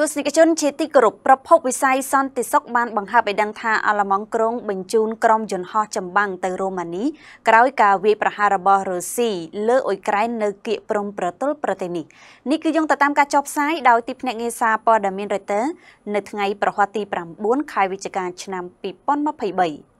ទស្សនិកជនជាទីគោរពប្រភពវិស័យសន្តិសុខបានបង្ហើបឲ្យដឹងថាអាឡម៉ង់ក្រុងបញ្ជូនក្រុមយន្តហោះចម្បាំងទៅរូម៉ានីក្រោយការវាយប្រហាររបស់រុស្ស៊ីលើអ៊ុយក្រែននៅគៀកព្រំប្រទល់ប្រទេសនេះនេះគឺយោងទៅតាមការចុះផ្សាយដោយទីភ្នាក់ងារសារព័ត៌មាន Reuters នៅថ្ងៃប្រហ័សទី9ខែវិច្ឆិកាឆ្នាំ2023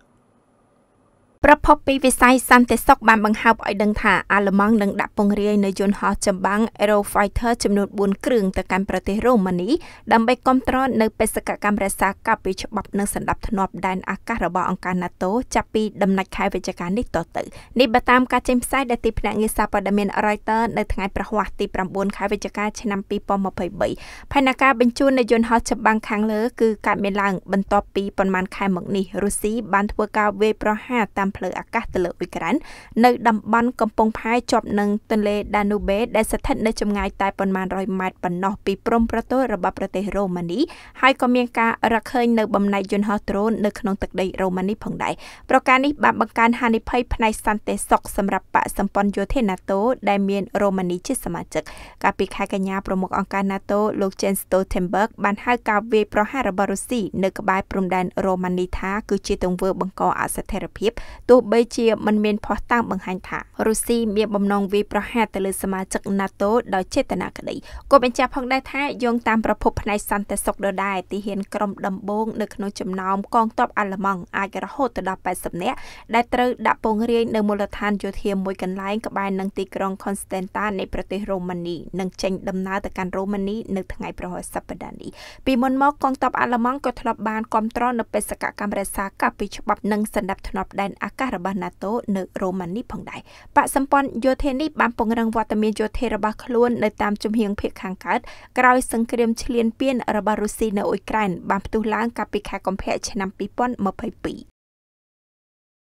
ប្រពន្ធពីវិស័យសន្តិសុខបានបង្ហើបឲ្យដឹងថាអាល្លឺម៉ង់នឹងដាក់ពង្រាយនៅយន្តហោះចម្បាំង Eurofighter ចំនួន4គ្រឿងទៅកាន់ប្រទេសរូម៉ានីដើម្បីគ្រប់គ្រងនៅបេសកកម្មរក្សាការពារច្បាប់និងសន្តិភាពដែនអាកាសរបស់អង្គការ NATO ចាប់ពីដំណាច់ខែវិច្ឆិកានេះតទៅនេះបើតាមការចេញផ្សាយដែលទីភ្នាក់ងារសារព័ត៌មាន Reuters នៅថ្ងៃប្រហ័សទី9ខែវិច្ឆិកាឆ្នាំ2023ផែនការបញ្ជូននៅយន្តហោះចម្បាំងខាងលើគឺកើតមានឡើងបន្ទាប់ពីប៉ុន្មានខែមកនេះរុស្ស៊ីបានធ្វើការវាយប្រហារតាមផ្លូវអាកាសទៅលើអ៊ុយក្រែននៅតំបន់កំពង់ផែជាប់នឹងទន្លេដានូបេដែលស្ថិតនៅចម្ងាយតែប៉ុន្មាន100ម៉ែត្រប៉ុណ្ណោះពីព្រំប្រទល់របស់ប្រទេសរូម៉ានីហើយក៏មានការរកឃើញនៅបំណែកយន្តហោះដ្រូននៅក្នុងទឹកដីរូម៉ានី ផងដែរប្រការនេះបានបង្កើនហានិភ័យផ្នែកសន្តិសុខសម្រាប់បកសម្ព័ន្ធយោធា NATO ដែលមានរូម៉ានីជា សមាជិកកាលពីខែកញ្ញាប្រមុខអង្គការ NATO លោក Jens Stoltenberg បានហៅការវាយប្រហាររបស់រុស្ស៊ីនៅក្បែរព្រំដែនរូម៉ានីថាគឺជាទង្វើបង្កអស្ថិរភាពទោះបីជាមិនមានភ័ស្តុតាងបង្ហាញថារុស្ស៊ីមានបំណងវាយប្រហារទៅលើសមាជិក NATO ដោយចេតនាក្តីក៏បញ្ជាក់ផងដែរថាយោងតាមប្រភពផ្នែកសន្តិសុខដដែលទីហ៊ានក្រុមដំបងនៅក្នុងចំណោមកងទ័ពអាល្លឺម៉ង់អាចរហូតទៅដល់80នាក់ដែលត្រូវដាក់ពង្រាយនៅមូលដ្ឋានយោធាមួយកន្លែងក្បែរនឹងទីក្រុង Constanta នៃប្រទេសរូម៉ានីនិងចេញដំណើរទៅកាន់រូម៉ានីនៅថ្ងៃប្រហ័សសប្តាហ៍នេះពីមុនមកកងទ័ពអាល្លឺម៉ង់ក៏ធ្លាប់បានគ្រប់គ្រងនៅបេសកកម្មរក្សាការពីច្បាប់និងសណ្ដាប់ធ្នាប់ដែនអាកាសរបស់ NATO នៅរូម៉ានីផងដែរបកសម្ព័ន្ធយោធានេះបានពង្រឹងវត្តមានយោធារបស់ខ្លួននៅតាមជំហៀងភាគខាងកើតក្រោយ សង្គ្រាមឈ្លានពានរបស់រុស្ស៊ីនៅអ៊ុយក្រែនបានផ្ទុះឡើងកាលពីខែកុម្ភៈឆ្នាំ2022